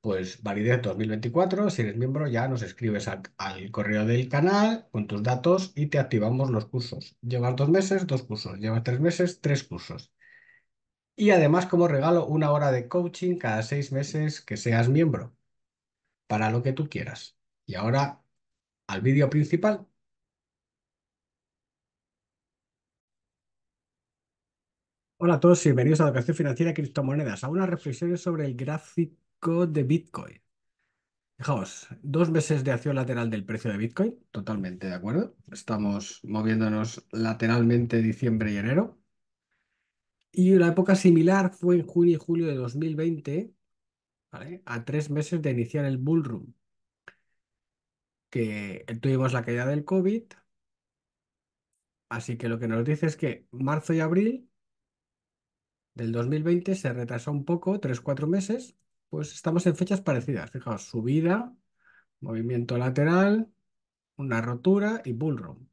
pues validez 2024, si eres miembro ya nos escribes al correo del canal con tus datos y te activamos los cursos. Llevas dos meses, dos cursos. Llevas tres meses, tres cursos. Y además como regalo una hora de coaching cada seis meses que seas miembro, para lo que tú quieras. Y ahora al vídeo principal. Hola a todos, y bienvenidos a Educación Financiera y Criptomonedas, a unas reflexiones sobre el gráfico de Bitcoin. Fijaos, dos meses de acción lateral del precio de Bitcoin, totalmente de acuerdo. Estamos moviéndonos lateralmente diciembre y enero. Y una época similar fue en junio y julio de 2020, ¿vale? a tres meses de iniciar el bullroom, que tuvimos la caída del COVID. Así que lo que nos dice es que marzo y abril del 2020 se retrasó un poco, tres, cuatro meses, pues estamos en fechas parecidas. Fijaos, subida, movimiento lateral, una rotura y bull run.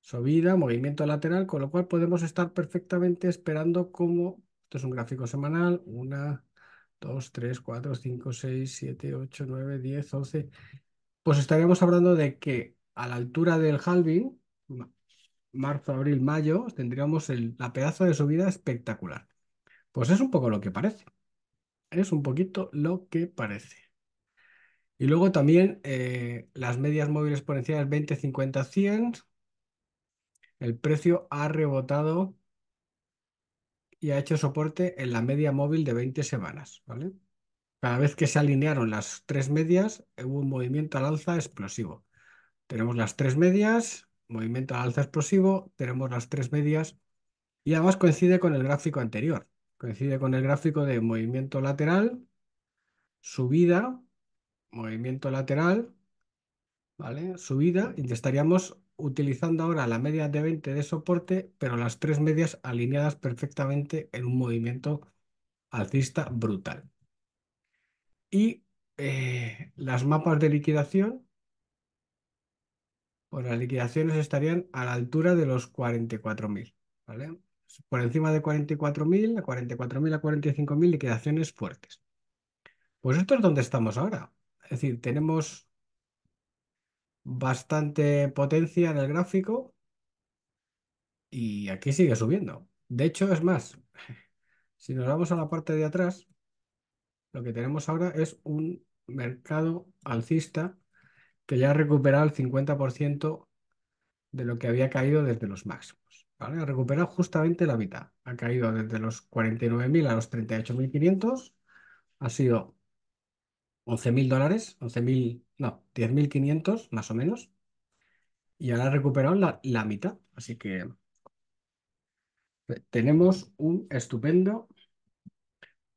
Subida, movimiento lateral, con lo cual podemos estar perfectamente esperando como, Esto es un gráfico semanal, una, 2, 3, 4, 5, 6, 7, 8, 9, 10, 11. Pues estaríamos hablando de que a la altura del halving, marzo, abril, mayo, tendríamos la pedazo de subida espectacular. Pues es un poco lo que parece es un poquito lo que parece. Y luego también eh, las medias móviles exponenciales 20, 50, 100. El precio ha rebotado y ha hecho soporte en la media móvil de 20 semanas. ¿vale? Cada vez que se alinearon las tres medias, eh, hubo un movimiento al alza explosivo. Tenemos las tres medias, movimiento al alza explosivo, tenemos las tres medias y además coincide con el gráfico anterior. Coincide con el gráfico de movimiento lateral, subida, movimiento lateral, ¿vale? Subida, y estaríamos utilizando ahora la media de 20 de soporte, pero las tres medias alineadas perfectamente en un movimiento alcista brutal. Y eh, las mapas de liquidación, pues las liquidaciones estarían a la altura de los 44.000, ¿vale? por encima de 44.000, a 44.000, a 45.000 liquidaciones fuertes. Pues esto es donde estamos ahora. Es decir, tenemos bastante potencia en el gráfico y aquí sigue subiendo. De hecho, es más, si nos vamos a la parte de atrás, lo que tenemos ahora es un mercado alcista que ya ha recuperado el 50% de lo que había caído desde los máximos. Ha recuperado justamente la mitad. Ha caído desde los 49.000 a los 38.500. Ha sido 11.000 dólares, 11.000, no, 10.500 más o menos. Y ahora ha recuperado la, mitad. Así que eh, tenemos un estupendo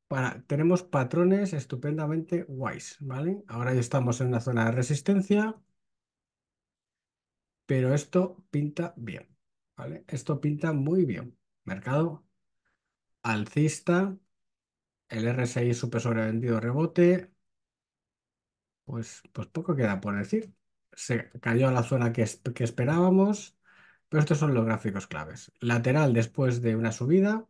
para, tenemos patrones estupendamente guays, ¿vale? Ahora ya estamos en una zona de resistencia, pero esto pinta bien. Esto pinta muy bien. Mercado alcista, el RSI super sobrevendido rebote, pues, pues poco queda por decir. Se cayó a la zona que, que esperábamos, pero estos son los gráficos claves. Lateral después de una subida,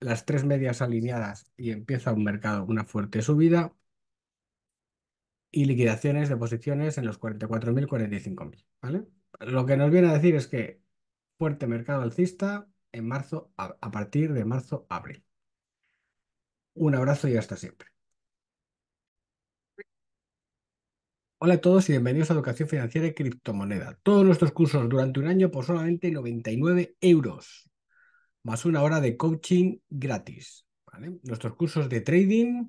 las tres medias alineadas y empieza un mercado, una fuerte subida y liquidaciones de posiciones en los 44.000, 45.000, ¿vale? lo que nos viene a decir es que fuerte mercado alcista en marzo, a, partir de marzo-abril. Un abrazo y hasta siempre. Hola a todos y bienvenidos a Educación Financiera y Criptomoneda. Todos nuestros cursos durante un año por solamente 99 euros, más una hora de coaching gratis. Nuestros cursos de trading,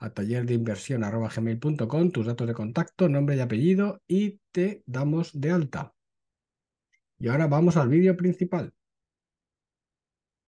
a tallerdeinversión.com, tus datos de contacto, nombre y apellido y te damos de alta. Y ahora vamos al vídeo principal.